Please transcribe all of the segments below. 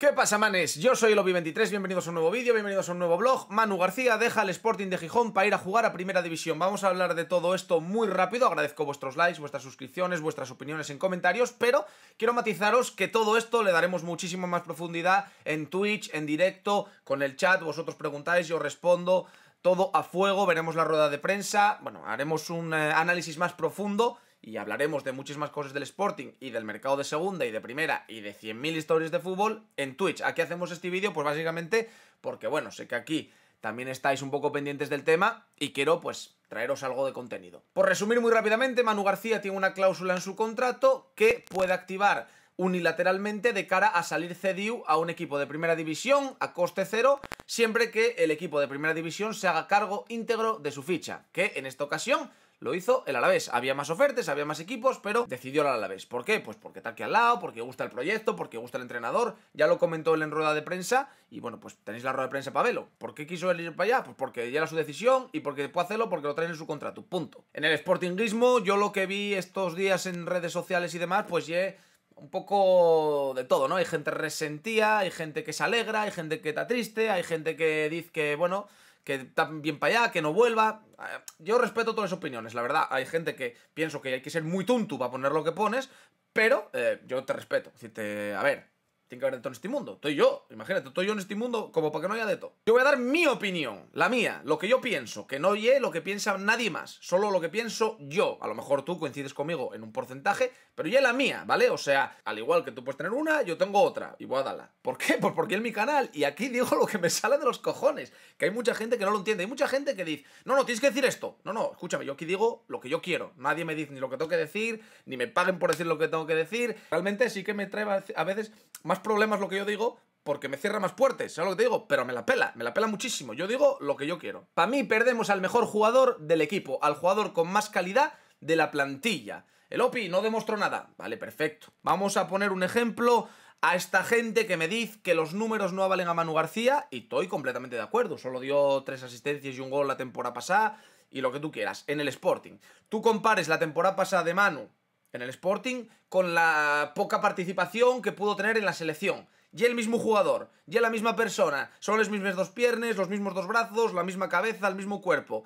¿Qué pasa, manes? Yo soy lobby 23 bienvenidos a un nuevo vídeo, bienvenidos a un nuevo blog. Manu García deja el Sporting de Gijón para ir a jugar a Primera División. Vamos a hablar de todo esto muy rápido. Agradezco vuestros likes, vuestras suscripciones, vuestras opiniones en comentarios, pero quiero matizaros que todo esto le daremos muchísima más profundidad en Twitch, en directo, con el chat. Vosotros preguntáis, yo respondo. Todo a fuego, veremos la rueda de prensa. Bueno, haremos un eh, análisis más profundo y hablaremos de muchísimas cosas del Sporting y del mercado de segunda y de primera y de 100.000 historias de fútbol en Twitch. Aquí hacemos este vídeo pues básicamente porque bueno, sé que aquí también estáis un poco pendientes del tema y quiero pues traeros algo de contenido. Por resumir muy rápidamente, Manu García tiene una cláusula en su contrato que puede activar unilateralmente de cara a salir cedido a un equipo de primera división a coste cero, siempre que el equipo de primera división se haga cargo íntegro de su ficha, que en esta ocasión lo hizo el Alavés. Había más ofertas, había más equipos, pero decidió el Alavés. ¿Por qué? Pues porque está aquí al lado, porque gusta el proyecto, porque gusta el entrenador. Ya lo comentó él en rueda de prensa y bueno, pues tenéis la rueda de prensa para verlo. ¿Por qué quiso él ir para allá? Pues porque ya era su decisión y porque puede hacerlo porque lo traen en su contrato. Punto. En el Sportingismo, yo lo que vi estos días en redes sociales y demás, pues ya un poco de todo, ¿no? Hay gente resentía, hay gente que se alegra, hay gente que está triste, hay gente que dice que, bueno, que bien para allá, que no vuelva. Eh, yo respeto todas las opiniones, la verdad. Hay gente que pienso que hay que ser muy tuntu para poner lo que pones, pero eh, yo te respeto. te. a ver, tiene que haber de todo en este mundo. Estoy yo. Imagínate, estoy yo en este mundo como para que no haya de todo. Yo voy a dar mi opinión, la mía, lo que yo pienso, que no oye lo que piensa nadie más, solo lo que pienso yo. A lo mejor tú coincides conmigo en un porcentaje, pero ya la mía, ¿vale? O sea, al igual que tú puedes tener una, yo tengo otra y voy a darla. ¿Por qué? Pues porque es mi canal y aquí digo lo que me sale de los cojones. Que hay mucha gente que no lo entiende. Hay mucha gente que dice, no, no, tienes que decir esto. No, no, escúchame, yo aquí digo lo que yo quiero. Nadie me dice ni lo que tengo que decir, ni me paguen por decir lo que tengo que decir. Realmente sí que me trae a veces más problemas lo que yo digo porque me cierra más puertas, ¿sabes lo que te digo? Pero me la pela, me la pela muchísimo. Yo digo lo que yo quiero. Para mí perdemos al mejor jugador del equipo, al jugador con más calidad de la plantilla. El Opi no demostró nada. Vale, perfecto. Vamos a poner un ejemplo a esta gente que me dice que los números no avalen a Manu García y estoy completamente de acuerdo. Solo dio tres asistencias y un gol la temporada pasada y lo que tú quieras en el Sporting. Tú compares la temporada pasada de Manu en el Sporting con la poca participación que pudo tener en la selección. Y el mismo jugador, y la misma persona, son las mismas dos piernas, los mismos dos brazos, la misma cabeza, el mismo cuerpo.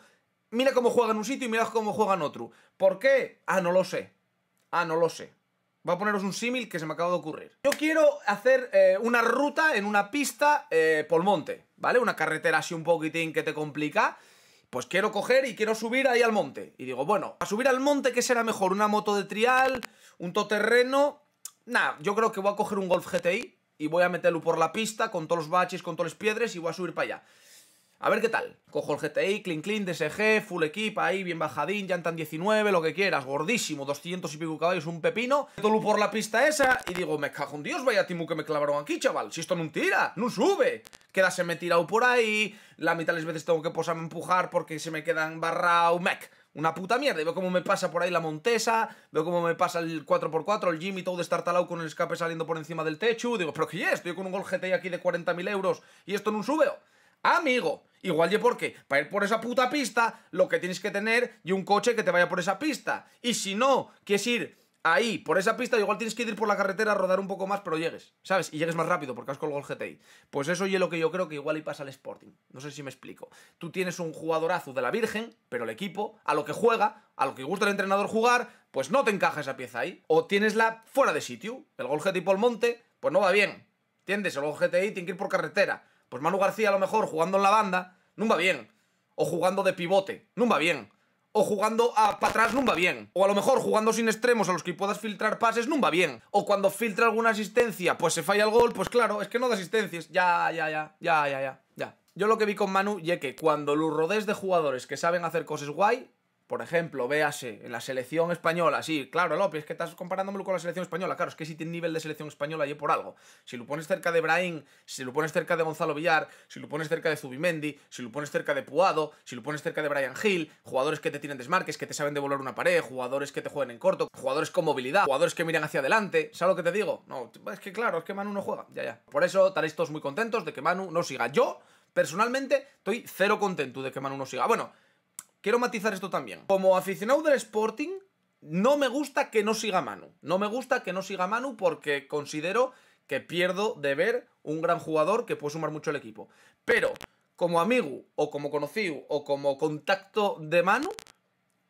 Mira cómo juega en un sitio y mira cómo juega en otro. ¿Por qué? Ah, no lo sé. Ah, no lo sé. Voy a poneros un símil que se me acaba de ocurrir. Yo quiero hacer eh, una ruta en una pista eh, monte, ¿vale? Una carretera así un poquitín que te complica pues quiero coger y quiero subir ahí al monte. Y digo, bueno, a subir al monte, ¿qué será mejor? ¿Una moto de trial? ¿Un toterreno? Nada, yo creo que voy a coger un Golf GTI y voy a meterlo por la pista con todos los baches, con todas las piedras y voy a subir para allá. A ver qué tal. Cojo el GTI, clean clean, DSG, full equip ahí, bien bajadín, ya 19, lo que quieras, gordísimo, 200 y pico caballos, un pepino. lo por la pista esa y digo, me cago en Dios, vaya timu que me clavaron aquí, chaval. Si esto no tira, no sube. Quedase me tirado por ahí, la mitad de las veces tengo que posarme empujar porque se me quedan barrao, mec. Una puta mierda, y veo cómo me pasa por ahí la Montesa, veo cómo me pasa el 4x4, el Jimmy todo destartalado con el escape saliendo por encima del techo, digo, pero ¿qué es? Estoy con un Gol GTI aquí de 40.000 euros y esto no sube. Amigo, Igual por qué, para ir por esa puta pista lo que tienes que tener y un coche que te vaya por esa pista. Y si no quieres ir ahí por esa pista, igual tienes que ir por la carretera a rodar un poco más, pero llegues, ¿sabes? Y llegues más rápido porque has con el GTI. Pues eso y es lo que yo creo que igual y pasa al Sporting. No sé si me explico. Tú tienes un jugadorazo de la Virgen, pero el equipo, a lo que juega, a lo que gusta el entrenador jugar, pues no te encaja esa pieza ahí. O tienes la fuera de sitio. El gol GTI por el monte, pues no va bien. ¿Entiendes? El gol GTI tiene que ir por carretera. Pues Manu García a lo mejor jugando en la banda, no va bien. O jugando de pivote, no va bien. O jugando a para atrás, no va bien. O a lo mejor jugando sin extremos a los que puedas filtrar pases, no va bien. O cuando filtra alguna asistencia, pues se falla el gol, pues claro, es que no da asistencias. Ya, ya, ya, ya, ya, ya, ya. Yo lo que vi con Manu, ya que cuando lo rodes de jugadores que saben hacer cosas guay, por ejemplo, véase, en la selección española, sí, claro, López, es que estás comparándolo con la selección española, claro, es que si tiene nivel de selección española, y por algo. Si lo pones cerca de Brian, si lo pones cerca de Gonzalo Villar, si lo pones cerca de Zubimendi, si lo pones cerca de Puado, si lo pones cerca de Brian Hill, jugadores que te tienen desmarques, que te saben devolver una pared, jugadores que te juegan en corto, jugadores con movilidad, jugadores que miran hacia adelante, ¿sabes lo que te digo? No, es que claro, es que Manu no juega, ya, ya. Por eso estaréis todos muy contentos de que Manu no siga. Yo, personalmente, estoy cero contento de que Manu no siga. Bueno, Quiero matizar esto también. Como aficionado del Sporting, no me gusta que no siga Manu. No me gusta que no siga Manu porque considero que pierdo de ver un gran jugador que puede sumar mucho al equipo. Pero, como amigo, o como conocido, o como contacto de Manu,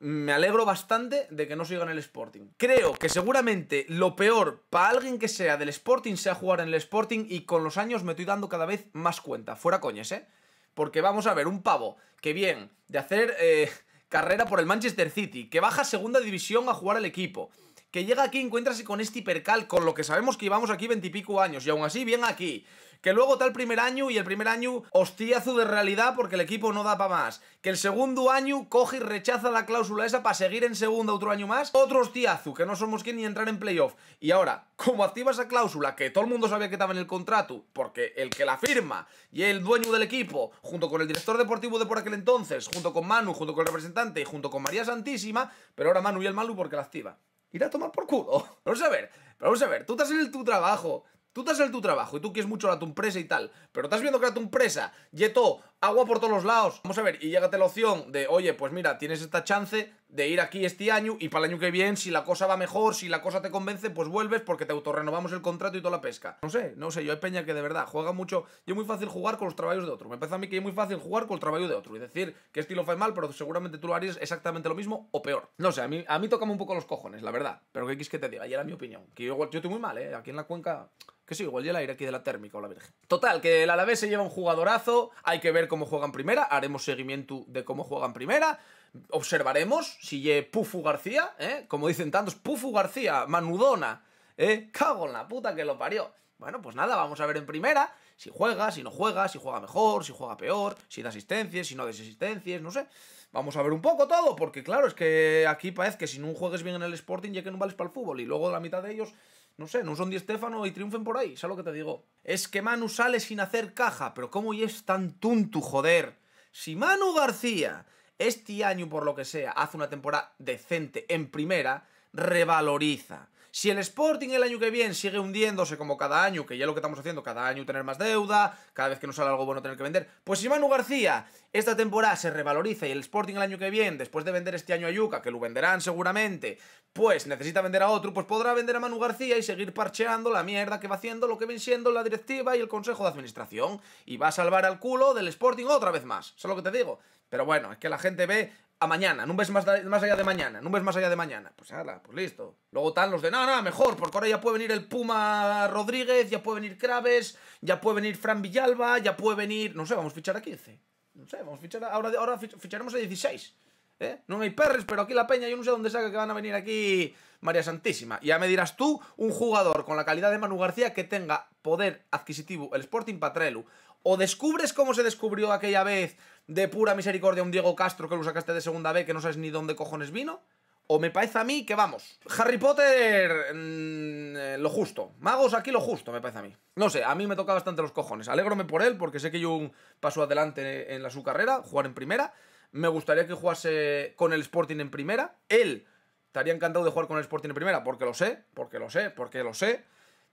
me alegro bastante de que no siga en el Sporting. Creo que seguramente lo peor para alguien que sea del Sporting sea jugar en el Sporting y con los años me estoy dando cada vez más cuenta. Fuera coñes, ¿eh? Porque vamos a ver, un pavo que bien de hacer eh, carrera por el Manchester City, que baja a segunda división a jugar al equipo, que llega aquí y encuentrase con este hipercal, con lo que sabemos que llevamos aquí veintipico años, y aún así bien aquí. Que luego está el primer año y el primer año hostiazo de realidad porque el equipo no da para más. Que el segundo año coge y rechaza la cláusula esa para seguir en segunda otro año más. Otro hostiazo, que no somos quien ni entrar en playoff. Y ahora, como activa esa cláusula que todo el mundo sabía que estaba en el contrato, porque el que la firma y el dueño del equipo, junto con el director deportivo de por aquel entonces, junto con Manu, junto con el representante y junto con María Santísima, pero ahora Manu y el Manu porque la activa ir a tomar por culo. Vamos a ver, vamos a ver, tú estás en el tu trabajo, tú estás en el tu trabajo y tú quieres mucho la tu empresa y tal, pero estás viendo que la tu empresa, yeto, agua por todos los lados. Vamos a ver, y llégate la opción de, oye, pues mira, tienes esta chance, de ir aquí este año y para el año que viene, si la cosa va mejor, si la cosa te convence, pues vuelves porque te autorrenovamos el contrato y toda la pesca. No sé, no sé, yo hay peña que de verdad juega mucho y es muy fácil jugar con los trabajos de otro. Me parece a mí que es muy fácil jugar con el trabajo de otro y decir que estilo fue mal, pero seguramente tú lo harías exactamente lo mismo o peor. No sé, a mí, a mí un poco los cojones, la verdad. Pero qué quieres que te diga, y era mi opinión. Que yo, yo estoy muy mal, ¿eh? Aquí en la cuenca... Que sí, igual ya el aire aquí de la térmica o la virgen. Total, que el Alavés se lleva un jugadorazo. Hay que ver cómo juegan primera. Haremos seguimiento de cómo juegan primera observaremos si lle Pufu García, ¿eh? como dicen tantos, Pufu García, Manudona, ¿eh? cago en la puta que lo parió. Bueno, pues nada, vamos a ver en primera si juega, si no juega, si juega mejor, si juega peor, si da asistencias, si no da asistencias, no sé. Vamos a ver un poco todo, porque claro, es que aquí parece que si no juegues bien en el Sporting, ya que no vales para el fútbol. Y luego la mitad de ellos, no sé, no son Di Stefano y triunfen por ahí, ¿sabes lo que te digo? Es que Manu sale sin hacer caja, pero ¿cómo y es tan tuntu, joder? Si Manu García este año, por lo que sea, hace una temporada decente en primera, revaloriza. Si el Sporting el año que viene sigue hundiéndose como cada año, que ya lo que estamos haciendo, cada año tener más deuda, cada vez que nos sale algo bueno tener que vender, pues si Manu García esta temporada se revaloriza y el Sporting el año que viene, después de vender este año a Yuca, que lo venderán seguramente, pues necesita vender a otro, pues podrá vender a Manu García y seguir parcheando la mierda que va haciendo, lo que ven siendo la directiva y el consejo de administración, y va a salvar al culo del Sporting otra vez más, eso es lo que te digo. Pero bueno, es que la gente ve a mañana, no ves más, más allá de mañana, no ves más allá de mañana. Pues ala, pues listo. Luego están los de, no, no, mejor, porque ahora ya puede venir el Puma Rodríguez, ya puede venir Craves, ya puede venir Fran Villalba, ya puede venir, no sé, vamos a fichar a 15. No sé, vamos a fichar, ahora, ahora ficharemos a 16. ¿Eh? No hay perres, pero aquí la peña, yo no sé dónde saca que van a venir aquí María Santísima. Ya me dirás tú, un jugador con la calidad de Manu García que tenga poder adquisitivo, el Sporting Patrelu. O descubres cómo se descubrió aquella vez de pura misericordia un Diego Castro que lo sacaste de segunda vez que no sabes ni dónde cojones vino. O me parece a mí que vamos. Harry Potter. Mm, eh, lo justo. Magos aquí lo justo, me parece a mí. No sé, a mí me toca bastante los cojones. Alégrome por él porque sé que yo un paso adelante en la su carrera, jugar en primera. Me gustaría que jugase con el Sporting en primera. Él estaría encantado de jugar con el Sporting en primera, porque lo sé, porque lo sé, porque lo sé.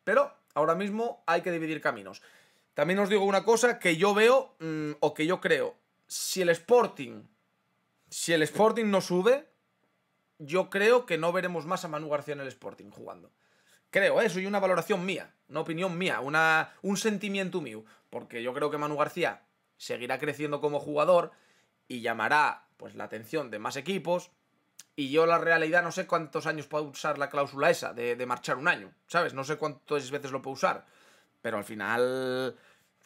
Pero ahora mismo hay que dividir caminos. También os digo una cosa que yo veo mm, o que yo creo. Si el Sporting, si el Sporting no sube, yo creo que no veremos más a Manu García en el Sporting jugando. Creo, ¿eh? eso y una valoración mía, una opinión mía, una, un sentimiento mío. Porque yo creo que Manu García seguirá creciendo como jugador, y llamará pues la atención de más equipos. Y yo la realidad no sé cuántos años puedo usar la cláusula esa de, marchar un año, ¿sabes? No sé cuántas veces lo puedo usar. Pero al final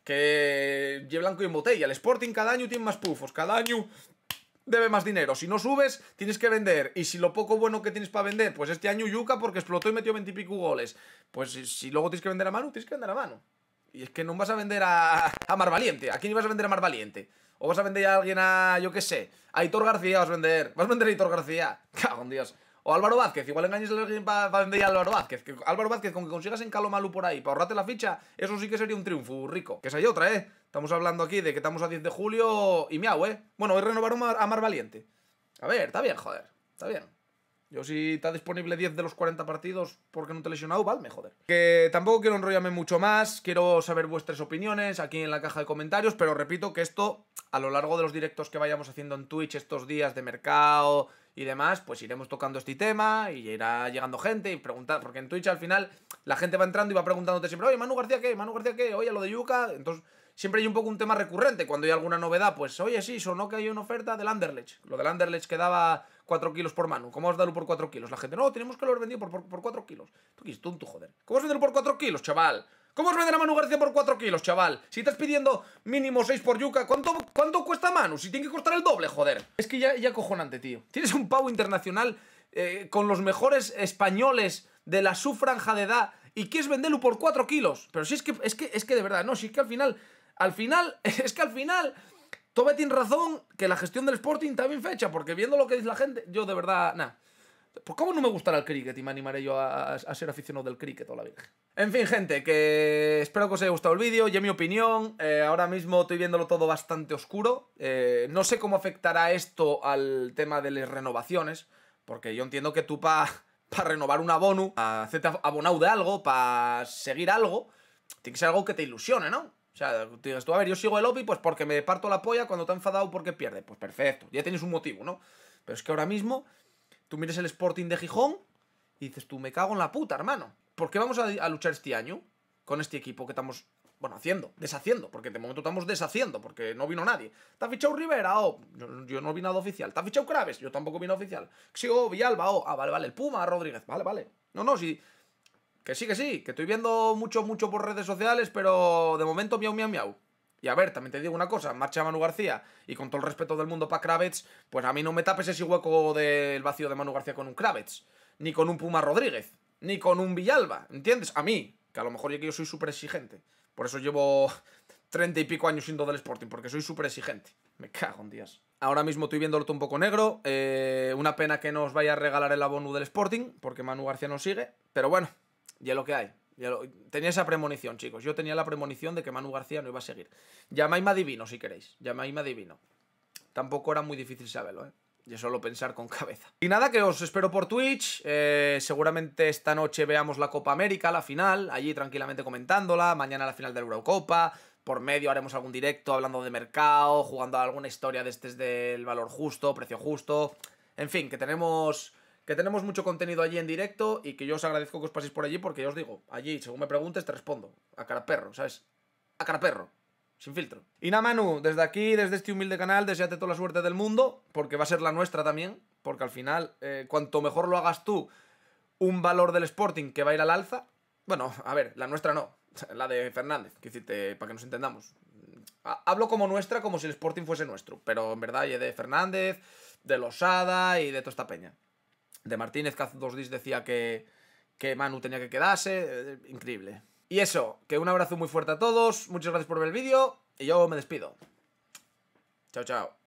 que lleve blanco y en botella. El Sporting cada año tiene más pufos, cada año debe más dinero. Si no subes, tienes que vender. Y si lo poco bueno que tienes para vender, pues este año Yuca porque explotó y metió 20 goles. Pues si luego tienes que vender a mano, tienes que vender a mano. Y es que no vas a vender a, a Mar Valiente. ¿A quién ibas a vender a Mar Valiente? O vas a vender a alguien a, yo qué sé, a Hitor García vas a vender. Vas a vender a Hitor García. Cago en Dios. O Álvaro Vázquez, igual engañes a alguien para vender a Álvaro Vázquez. Álvaro Vázquez, con que consigas en Calomalu por ahí, para ahorrarte la ficha, eso sí que sería un triunfo rico. Que esa hay otra, ¿eh? Estamos hablando aquí de que estamos a 10 de julio y miau, ¿eh? Bueno, hoy renovaron a Mar Valiente. A ver, está bien, joder. Está bien. Yo si está disponible 10 de los 40 partidos porque no te he lesionado, me joder. Que tampoco quiero enrollarme mucho más, quiero saber vuestras opiniones aquí en la caja de comentarios, pero repito que esto, a lo largo de los directos que vayamos haciendo en Twitch estos días de mercado y demás, pues iremos tocando este tema y irá llegando gente y preguntar, porque en Twitch al final la gente va entrando y va preguntándote siempre, oye, Manu García, ¿qué? Manu García, ¿qué? Oye, lo de yuka entonces siempre hay un poco un tema recurrente. Cuando hay alguna novedad, pues oye, sí, sonó que hay una oferta del Anderlecht. Lo del Anderlecht que daba 4 kilos por mano. ¿Cómo os a por 4 kilos? La gente, no, tenemos que haber vendido por, por, 4 kilos. Tú quieres tonto, joder. ¿Cómo os a por 4 kilos, chaval? ¿Cómo os venden a Manu García por 4 kilos, chaval? Si estás pidiendo mínimo 6 por yuca, ¿cuánto, cuesta Manu? Si tiene que costar el doble, joder. Es que ya, ya cojonante, tío. Tienes un pavo internacional eh, con los mejores españoles de la su franja de edad y quieres venderlo por 4 kilos. Pero si es que, es que, es que de verdad, no, si es que al final al final, es que al final, Tobe tiene razón que la gestión del Sporting está bien fecha, porque viendo lo que dice la gente, yo de verdad, nada. Pues cómo no me gustará el cricket y me animaré yo a, ser aficionado del cricket o la vida. En fin, gente, que espero que os haya gustado el vídeo, ya mi opinión. Eh, ahora mismo estoy viéndolo todo bastante oscuro. Eh, no sé cómo afectará esto al tema de las renovaciones, porque yo entiendo que tú para renovar un abono, hacerte abonado de algo, para seguir algo, tiene que ser algo que te ilusione, ¿no? O sea, dices tú, a ver, yo sigo el lobby, pues porque me parto la polla cuando te ha enfadado porque pierde. Pues perfecto, ya tienes un motivo, ¿no? Pero es que ahora mismo tú mires el Sporting de Gijón y dices tú, me cago en la puta, hermano. ¿Por qué vamos a, luchar este año con este equipo que estamos, bueno, haciendo, deshaciendo? Porque de momento estamos deshaciendo, porque no vino nadie. ¿Te ha fichado Rivera? Oh, yo, no vi nada oficial. ¿Te ha fichado Craves? Yo tampoco vi nada oficial. sigo oh, Villalba, oh, ah, vale, vale, el Puma, Rodríguez, vale, vale. No, no, si que sí, que sí, que estoy viendo mucho, mucho por redes sociales, pero de momento miau, miau, miau. Y a ver, también te digo una cosa, marcha Manu García y con todo el respeto del mundo para Kravets, pues a mí no me tapes ese hueco del vacío de Manu García con un Kravets, ni con un Puma Rodríguez, ni con un Villalba, ¿entiendes? A mí, que a lo mejor yo, que yo soy súper exigente, por eso llevo treinta y pico años siendo del Sporting, porque soy súper exigente. Me cago en días. Ahora mismo estoy viéndolo todo un poco negro, eh, una pena que no os vaya a regalar el abono del Sporting, porque Manu García no sigue, pero bueno, ya lo que hay. Tenía esa premonición, chicos. Yo tenía la premonición de que Manu García no iba a seguir. más Divino, si queréis. más adivino. Tampoco era muy difícil saberlo, ¿eh? Yo solo pensar con cabeza. Y nada, que os espero por Twitch. Eh, seguramente esta noche veamos la Copa América, la final. Allí tranquilamente comentándola. Mañana la final de la Eurocopa. Por medio haremos algún directo hablando de mercado, jugando a alguna historia de este del valor justo, precio justo. En fin, que tenemos que tenemos mucho contenido allí en directo y que yo os agradezco que os paséis por allí porque yo os digo, allí, según me preguntes, te respondo. A cara perro, ¿sabes? A cara perro. Sin filtro. Y nada, Manu, desde aquí, desde este humilde canal, deseate toda la suerte del mundo, porque va a ser la nuestra también, porque al final, eh, cuanto mejor lo hagas tú, un valor del Sporting que va a ir al alza. Bueno, a ver, la nuestra no, la de Fernández, que para que nos entendamos. Hablo como nuestra, como si el Sporting fuese nuestro, pero en verdad, y de Fernández, de Losada y de toda esta peña de Martínez, que hace dos días decía que, que Manu tenía que quedarse. Eh, increíble. Y eso, que un abrazo muy fuerte a todos, muchas gracias por ver el vídeo y yo me despido. Chao, chao.